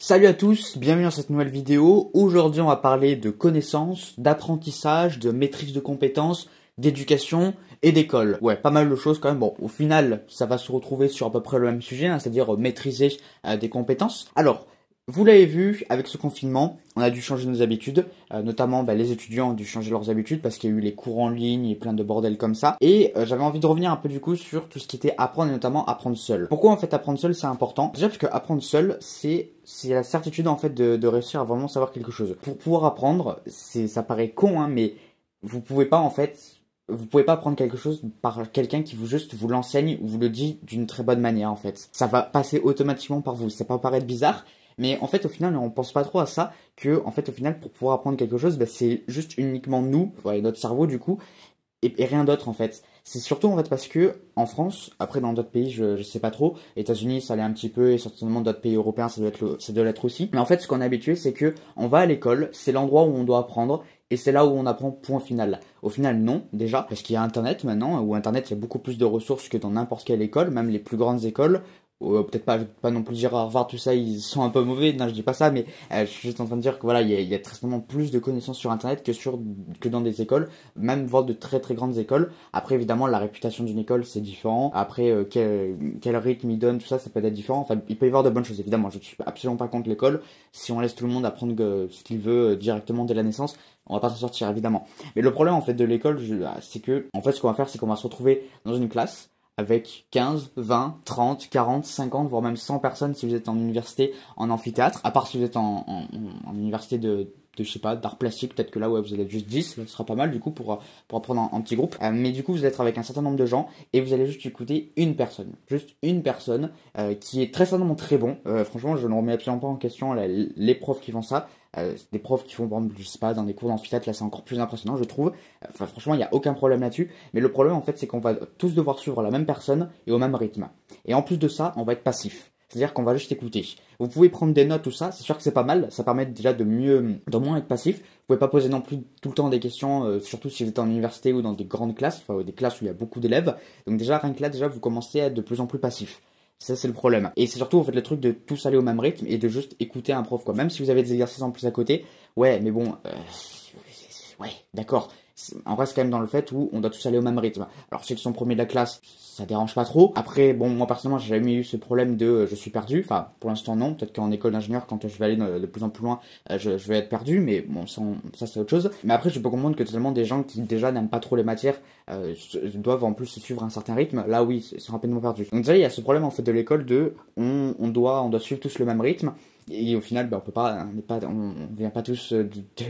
Salut à tous, bienvenue dans cette nouvelle vidéo. Aujourd'hui on va parler de connaissances, d'apprentissage, de maîtrise de compétences, d'éducation et d'école. Ouais, pas mal de choses quand même. Bon, au final, ça va se retrouver sur à peu près le même sujet, hein, c'est-à-dire euh, maîtriser euh, des compétences. Alors, vous l'avez vu, avec ce confinement, on a dû changer nos habitudes, euh, notamment bah, les étudiants ont dû changer leurs habitudes parce qu'il y a eu les cours en ligne et plein de bordel comme ça. Et euh, j'avais envie de revenir un peu du coup sur tout ce qui était apprendre et notamment apprendre seul. Pourquoi en fait apprendre seul c'est important Déjà parce que apprendre seul c'est c'est la certitude en fait de, réussir à vraiment savoir quelque chose. Pour pouvoir apprendre, c'est ça paraît con hein, mais vous pouvez pas en fait vous pouvez pas apprendre quelque chose par quelqu'un qui vous juste vous l'enseigne ou vous le dit d'une très bonne manière en fait. Ça va passer automatiquement par vous. Ça peut paraître bizarre, mais en fait, au final, on pense pas trop à ça, que, en fait, au final, pour pouvoir apprendre quelque chose, bah, c'est juste uniquement nous, voilà, notre cerveau, du coup, et, rien d'autre, en fait. C'est surtout, en fait, parce que, en France, après, dans d'autres pays, je, sais pas trop, États-Unis, ça l'est un petit peu, et certainement d'autres pays européens, ça doit être, l'être aussi. Mais en fait, ce qu'on est habitué, c'est que, on va à l'école, c'est l'endroit où on doit apprendre, et c'est là où on apprend point final. Au final, non, déjà, parce qu'il y a Internet maintenant, où Internet, il y a beaucoup plus de ressources que dans n'importe quelle école, même les plus grandes écoles euh, peut-être pas, pas non plus dire au revoir, tout ça, ils sont un peu mauvais, non, je dis pas ça, mais euh, je suis juste en train de dire que voilà, il y a, y a très souvent plus de connaissances sur Internet que, sur, que dans des écoles, même voire de très très grandes écoles. Après, évidemment, la réputation d'une école, c'est différent. Après, euh, quel, quel, rythme ils donnent, tout ça, ça peut être différent. Enfin, il peut y avoir de bonnes choses, évidemment, je ne suis absolument pas contre l'école. Si on laisse tout le monde apprendre ce qu'il veut euh, directement dès la naissance, on va pas s'en sortir évidemment. Mais le problème en fait de l'école, ah, c'est que en fait ce qu'on va faire, c'est qu'on va se retrouver dans une classe avec 15, 20, 30, 40, 50, voire même 100 personnes si vous êtes en université, en amphithéâtre, à part si vous êtes en, université de, je sais pas d'art plastique peut-être que là ouais vous allez être juste 10 ce sera pas mal du coup pour euh, apprendre en petit groupe euh, mais du coup vous êtes avec un certain nombre de gens et vous allez juste écouter une personne juste une personne euh, qui est très certainement très bon franchement je ne remets absolument pas en question les profs qui font ça des profs qui font, vendre pas, dans des cours d'amphithéâtre, là c'est encore plus impressionnant, je trouve. Enfin, franchement, il n'y a aucun problème là-dessus. Mais le problème, en fait, c'est qu'on va tous devoir suivre la même personne et au même rythme. Et en plus de ça, on va être passif. C'est-à-dire qu'on va juste écouter. Vous pouvez prendre des notes, ou ça, c'est sûr que c'est pas mal, ça permet déjà de mieux, de moins être passif. Vous pouvez pas poser non plus tout le temps des questions, euh, surtout si vous êtes en université ou dans des grandes classes, enfin des classes où il y a beaucoup d'élèves. Donc déjà, rien que là, déjà, vous commencez à être de plus en plus passif. Ça, c'est le problème. Et c'est surtout, en fait, le truc de tous aller au même rythme et de juste écouter un prof, quoi. Même si vous avez des exercices en plus à côté, ouais, mais bon, euh, ouais, d'accord on reste quand même dans le fait où on doit tous aller au même rythme. Alors ceux qui sont premiers de la classe, ça dérange pas trop. Après, bon, moi personnellement, j'ai jamais eu ce problème de euh, je suis perdu. Enfin, pour l'instant non. Peut-être qu'en école d'ingénieur, quand je vais aller euh, de, plus en plus loin, euh, je, vais être perdu. Mais bon, ça, c'est autre chose. Mais après, je peux comprendre que totalement des gens qui déjà n'aiment pas trop les matières doivent en plus suivre un certain rythme. Là, oui, ils sont rapidement perdus. Donc déjà, il y a ce problème en fait de l'école de on doit, on doit suivre tous le même rythme. Et au final, ben on peut pas, on n'est pas, on, vient pas tous euh,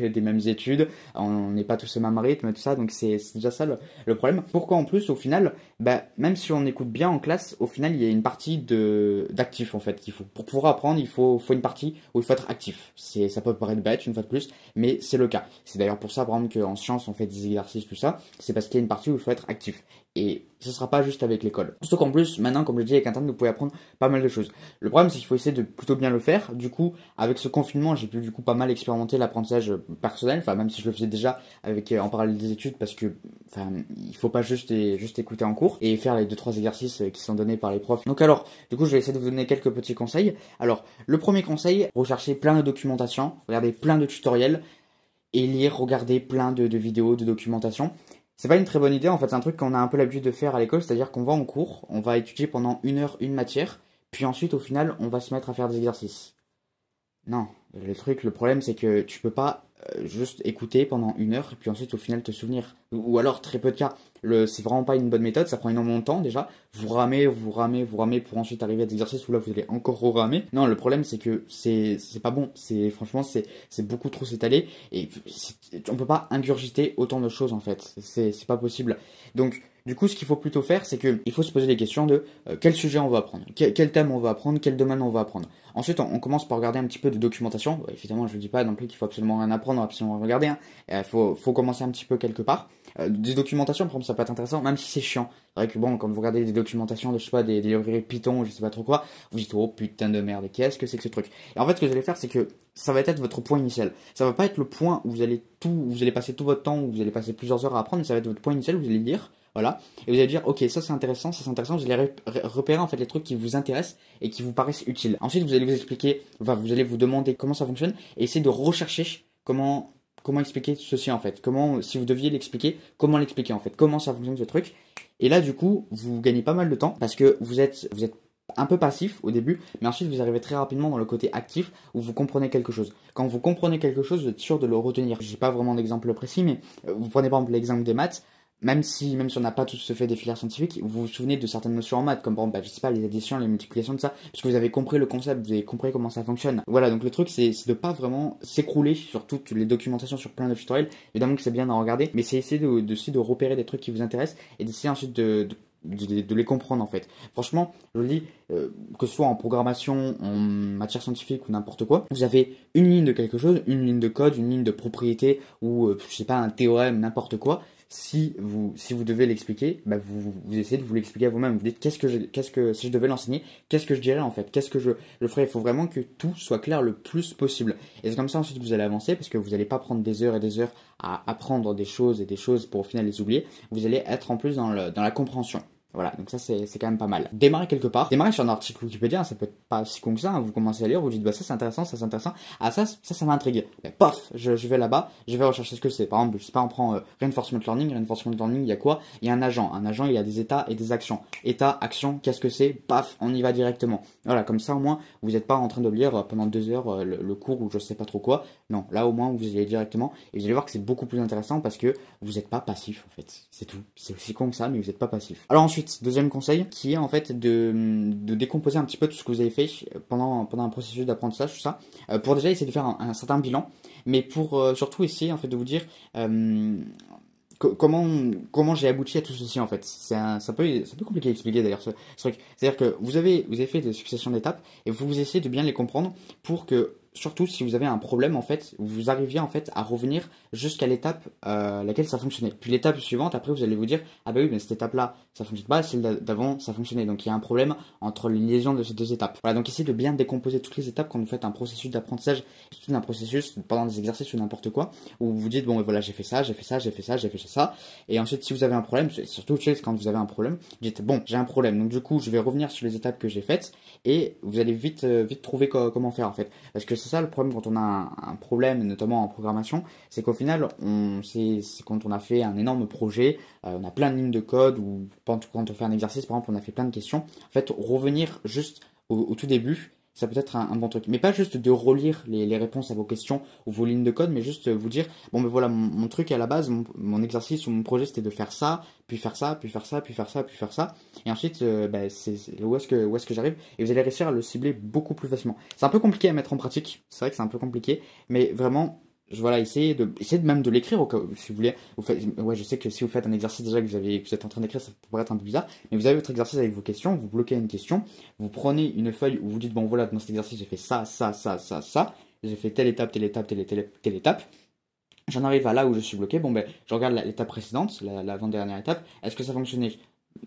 des mêmes études, on n'est pas tous au même rythme, tout ça. Donc c'est déjà ça le, problème. Pourquoi en plus, au final, ben même si on écoute bien en classe, au final, il y a une partie de d'actif en fait qu'il faut pour pouvoir apprendre, il faut, faut une partie où il faut être actif. C'est, ça peut paraître bête une fois de plus, mais c'est le cas. C'est d'ailleurs pour ça, par exemple, qu'en sciences on fait des exercices tout ça. C'est parce qu'il y a une partie où il faut être actif et ce sera pas juste avec l'école. Sauf qu'en plus, maintenant, comme je dis, avec Internet, vous pouvez apprendre pas mal de choses. Le problème, c'est qu'il faut essayer de plutôt bien le faire. Du coup, avec ce confinement, j'ai pu du coup pas mal expérimenter l'apprentissage euh, personnel, enfin, même si je le faisais déjà avec, euh, en parallèle des études, parce que, enfin, il faut pas juste, juste écouter en cours et faire les deux, trois exercices euh, qui sont donnés par les profs. Donc alors, du coup, je vais essayer de vous donner quelques petits conseils. Alors, le premier conseil, rechercher plein de documentation, regardez plein de tutoriels, et lire, regarder plein de vidéos, de documentation. C'est pas une très bonne idée, en fait, c'est un truc qu'on a un peu l'habitude de faire à l'école, c'est-à-dire qu'on va en cours, on va étudier pendant une heure une matière, puis ensuite, au final, on va se mettre à faire des exercices. Non, le truc, le problème, c'est que tu peux pas euh, juste écouter pendant une heure, et puis ensuite, au final, te souvenir ou alors très peu de cas. C'est vraiment pas une bonne méthode, ça prend énormément de temps déjà. Vous ramez, vous ramez, vous ramez pour ensuite arriver à des exercices où là vous allez encore ramer. Non, le problème c'est que c'est pas bon. C'est franchement c'est beaucoup trop s'étaler et on peut pas ingurgiter autant de choses en fait. C'est pas possible. Donc du coup, ce qu'il faut plutôt faire, c'est qu'il faut se poser des questions de euh, quel sujet on va apprendre, quel, thème on va apprendre, quel domaine on va apprendre. Ensuite, on, commence par regarder un petit peu de documentation. évidemment, je ne dis pas non plus qu'il faut absolument rien apprendre, absolument rien regarder. Il hein. euh, faut, faut, commencer un petit peu quelque part. Euh, des documentations, par exemple, ça peut être intéressant, même si c'est chiant. C'est vrai que bon, quand vous regardez des documentations de, je sais pas, des, des librairies Python, je sais pas trop quoi, vous dites, oh putain de merde, qu'est-ce que c'est que ce truc Et en fait, ce que vous allez faire, c'est que ça va être votre point initial. Ça va pas être le point où vous allez tout, vous allez passer tout votre temps, où vous allez passer plusieurs heures à apprendre, mais ça va être votre point initial vous allez lire, voilà. Et vous allez dire, ok, ça c'est intéressant, ça c'est intéressant. Vous allez repérer en fait les trucs qui vous intéressent et qui vous paraissent utiles. Ensuite, vous allez vous expliquer, vous allez vous demander comment ça fonctionne et essayer de rechercher comment comment expliquer ceci en fait Comment, si vous deviez l'expliquer, comment l'expliquer en fait Comment ça fonctionne ce truc Et là, du coup, vous gagnez pas mal de temps parce que vous êtes, vous êtes un peu passif au début, mais ensuite vous arrivez très rapidement dans le côté actif où vous comprenez quelque chose. Quand vous comprenez quelque chose, vous êtes sûr de le retenir. J'ai pas vraiment d'exemple précis, mais euh, vous prenez par exemple l'exemple des maths même si, même si on n'a pas tous fait des filières scientifiques, vous vous souvenez de certaines notions en maths, comme par exemple, bah, sais pas, les additions, les multiplications, tout ça, parce que vous avez compris le concept, vous avez compris comment ça fonctionne. Voilà, donc le truc, c'est de pas vraiment s'écrouler sur toutes les documentations, sur plein de tutoriels. Évidemment que c'est bien d'en regarder, mais c'est essayer de, de, repérer des trucs qui vous intéressent et d'essayer ensuite de, de les comprendre en fait. Franchement, je le dis, euh, que ce soit en programmation, en matière scientifique ou n'importe quoi, vous avez une ligne de quelque chose, une ligne de code, une ligne de propriété ou je euh, je sais pas un théorème, n'importe quoi si vous, si vous devez l'expliquer, bah, vous, vous, essayez de vous l'expliquer à vous-même. Vous dites qu'est-ce que, si je devais l'enseigner, qu'est-ce que je dirais en fait, qu'est-ce que je le ferais. Il faut vraiment que tout soit clair le plus possible. Et c'est comme ça ensuite vous allez avancer parce que vous n'allez pas prendre des heures et des heures à apprendre des choses et des choses pour au final les oublier. Vous allez être en plus dans la compréhension. Voilà, donc ça c'est quand même pas mal. Démarrer quelque part, démarrer sur un article Wikipédia, ça peut être pas si con que ça, hein. vous commencez à lire, vous dites bah ça c'est intéressant, ça c'est intéressant, ah ça ça, ça m'a intrigué. je, vais là-bas, je vais rechercher ce que c'est. Par exemple, je sais pas, on prend euh, Reinforcement Learning, Reinforcement Learning, il y a quoi Il y a un agent, un agent il y a des états et des actions. État, action, qu'est-ce que c'est Paf, on y va directement. Voilà, comme ça au moins vous n'êtes pas en train de lire euh, pendant deux heures euh, le, cours ou je sais pas trop quoi. Non, là au moins vous y allez directement et vous allez voir que c'est beaucoup plus intéressant parce que vous n'êtes pas passif en fait. C'est tout. C'est aussi con que ça, mais vous n'êtes pas passif. Alors deuxième conseil, qui est en fait de, décomposer un petit peu tout ce que vous avez fait pendant, pendant un processus d'apprentissage, tout ça, euh, pour déjà essayer de faire un, certain bilan, mais pour euh, surtout essayer en fait de vous dire euh, comment, comment j'ai abouti à tout ceci en fait. C'est un, peu, compliqué à expliquer d'ailleurs ce, truc. C'est-à-dire que vous avez, vous avez fait des successions d'étapes et vous essayez de bien les comprendre pour que surtout si vous avez un problème en fait, vous arriviez en fait à revenir jusqu'à l'étape euh, laquelle ça fonctionnait. Puis l'étape suivante, après vous allez vous dire ah bah oui mais cette étape là ça fonctionne pas, celle d'avant ça fonctionnait. Donc il y a un problème entre les liaisons de ces deux étapes. Voilà donc essayez de bien décomposer toutes les étapes quand vous faites un processus d'apprentissage, surtout un processus pendant des exercices ou n'importe quoi où vous dites bon voilà j'ai fait ça, j'ai fait ça, j'ai fait ça, j'ai fait ça. Et ensuite si vous avez un problème, surtout quand vous avez un problème, vous dites bon j'ai un problème donc du coup je vais revenir sur les étapes que j'ai faites et vous allez vite euh, vite trouver comment faire en fait parce que le problème quand on a un, problème, notamment en programmation, c'est qu'au final, c'est quand on a fait un énorme projet, euh, on a plein de lignes de code, ou quand on fait un exercice, par exemple, on a fait plein de questions. En fait, revenir juste au tout début ça peut être un, bon truc. Mais pas juste de relire les, réponses à vos questions ou vos lignes de code, mais juste vous dire, bon ben voilà, mon, truc à la base, mon, exercice ou mon projet c'était de faire ça, puis faire ça, puis faire ça, puis faire ça, puis faire ça. Et ensuite, euh, bah, c'est ce que, où est -ce que j'arrive Et vous allez réussir à le cibler beaucoup plus facilement. C'est un peu compliqué à mettre en pratique, c'est vrai que c'est un peu compliqué, mais vraiment, voilà, essayez de, essayez même de l'écrire si vous voulez. ouais, je sais que si vous faites un exercice déjà que vous, avez, vous êtes en train d'écrire, ça pourrait être un peu bizarre, mais vous avez votre exercice avec vos questions, vous bloquez une question, vous prenez une feuille où vous dites, bon voilà, dans cet exercice, j'ai fait ça, ça, ça, ça, ça, j'ai fait telle étape, telle étape, telle, telle, étape. J'en arrive à là où je suis bloqué, bon ben, je regarde l'étape précédente, la l'avant-dernière étape, est-ce que ça fonctionnait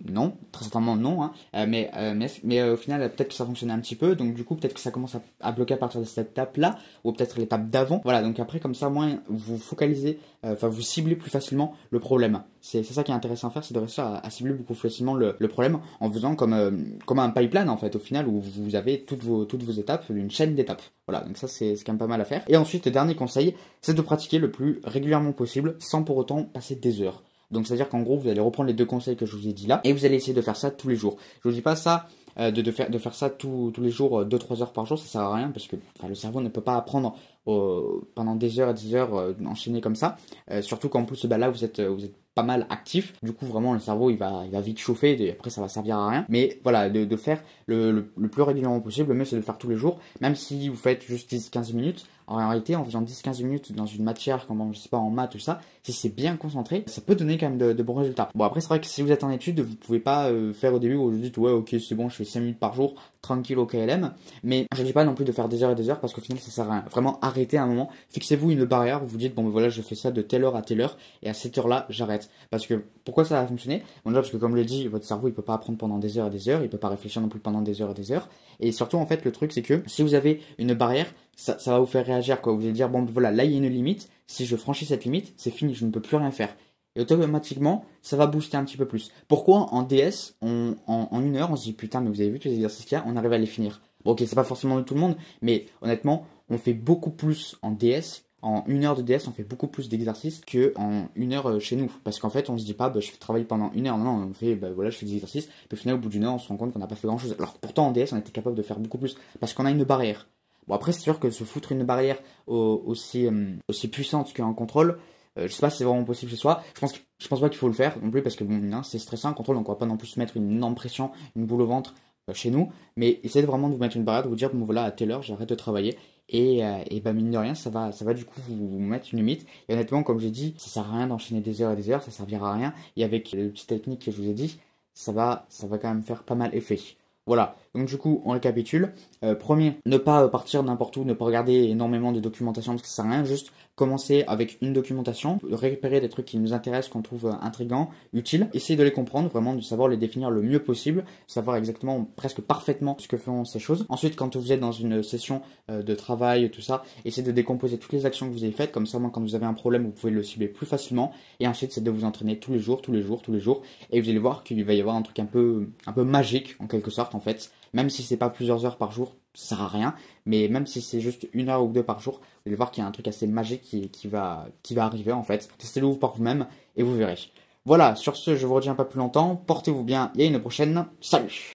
non, très certainement non, hein. euh, euh, mais, mais, euh, au final, peut-être que ça fonctionnait un petit peu, donc du coup, peut-être que ça commence à, bloquer à partir de cette étape-là, ou peut-être l'étape d'avant. Voilà, donc après, comme ça, moins vous focalisez, enfin, vous ciblez plus facilement le problème. C'est ça qui est intéressant à faire, c'est de réussir à, cibler beaucoup plus facilement le, problème en faisant comme, comme un pipeline, en fait, au final, où vous avez toutes vos, toutes vos étapes, une chaîne d'étapes. Voilà, donc ça, c'est quand même pas mal à faire. Et ensuite, dernier conseil, c'est de pratiquer le plus régulièrement possible, sans pour autant passer des heures. Donc c'est-à-dire qu'en gros, vous allez reprendre les deux conseils que je vous ai dit là, et vous allez essayer de faire ça tous les jours. Je vous dis pas ça euh, de, faire, de faire ça tous les jours, 2-3 euh, heures par jour, ça sert à rien, parce que le cerveau ne peut pas apprendre pendant des heures et des heures d'enchaîner euh, comme ça. surtout qu'en plus, bah, là, vous êtes, vous êtes pas mal actif. Du coup, vraiment, le cerveau, il va, il va vite chauffer, et après, ça va servir à rien. Mais voilà, de, faire le, plus régulièrement possible, le mieux, c'est de le faire tous les jours, même si vous faites juste 10-15 minutes. En réalité, en faisant 10-15 minutes dans une matière, comme je sais pas, en maths, tout ça, si c'est bien concentré, ça peut donner quand même de, bons résultats. Bon, après, c'est vrai que si vous êtes en étude vous pouvez pas euh, faire au début où vous dites, ouais, ok, c'est bon, je fais 5 minutes par jour, tranquille au KLM. Mais je dis pas non plus de faire des heures et des heures parce qu'au final, ça sert à rien. Vraiment, arrêtez un moment, fixez-vous une barrière, vous vous dites, bon, ben voilà, je fais ça de telle heure à telle heure, et à cette heure-là, j'arrête. Parce que pourquoi ça va fonctionner Bon, déjà, parce que comme je l'ai dit, votre cerveau, il peut pas apprendre pendant des heures et des heures, il peut pas réfléchir non plus pendant des heures et des heures. Et surtout, en fait, le truc, c'est que si vous avez une barrière, ça, va vous faire réagir, quoi. Vous allez dire, bon, voilà, là, il y a une limite. Si je franchis cette limite, c'est fini, je ne peux plus rien faire. Et automatiquement, ça va booster un petit peu plus. Pourquoi en DS, en, une heure, on se dit, putain, mais vous avez vu tous les exercices qu'il y a, on arrive à les finir. Bon, ok, c'est pas forcément de tout le monde, mais honnêtement, on fait beaucoup plus en DS. En une heure de DS, on fait beaucoup plus d'exercices qu'en une heure euh, chez nous. Parce qu'en fait, on se dit pas, bah, je travaille pendant une heure. Non, on fait, bah, voilà, je fais des exercices. Puis au final, au bout d'une heure, on se rend compte qu'on n'a pas fait grand chose. Alors pourtant, en DS, on était capable de faire beaucoup plus. Parce qu'on a une barrière. Bon, après, c'est sûr que se foutre une barrière aussi, euh, aussi puissante qu'un contrôle, euh, je sais pas si c'est vraiment possible chez soi. Je pense, je pense pas qu'il faut le faire non plus parce que hein, c'est stressant un contrôle, donc on va pas non plus se mettre une énorme pression, une boule au ventre euh, chez nous. Mais essayez vraiment de vous mettre une barrière, de vous dire, bon voilà, à telle heure, j'arrête de travailler. Et, bah, mine de rien, ça va, ça va du coup vous, mettre une limite. Et honnêtement, comme j'ai dit, ça sert à rien d'enchaîner des heures et des heures, ça servira à rien. Et avec les petites techniques que je vous ai dit, ça va, ça va quand même faire pas mal effet. Voilà. Donc du coup, on récapitule. Euh, premier, ne pas euh, partir n'importe où, ne pas regarder énormément de documentation parce que ça sert à rien. Juste commencer avec une documentation, récupérer des trucs qui nous intéressent, qu'on trouve euh, intrigants, utiles, essayer de les comprendre, vraiment de savoir les définir le mieux possible, savoir exactement, presque parfaitement ce que font ces choses. Ensuite, quand vous êtes dans une session de travail, tout ça, essayez de décomposer toutes les actions que vous avez faites, comme ça, quand vous avez un problème, vous pouvez le cibler plus facilement. Et ensuite, c'est de vous entraîner tous les jours, tous les jours, tous les jours, et vous allez voir qu'il va y avoir un truc un peu, un peu magique, en quelque sorte, en fait, même si c'est pas plusieurs heures par jour, ça sert à rien. Mais même si c'est juste une heure ou deux par jour, vous allez voir qu'il y a un truc assez magique qui, qui, va, qui va arriver en fait. Testez-le par vous-même et vous verrez. Voilà, sur ce, je vous retiens pas plus longtemps. Portez-vous bien et à une prochaine. Salut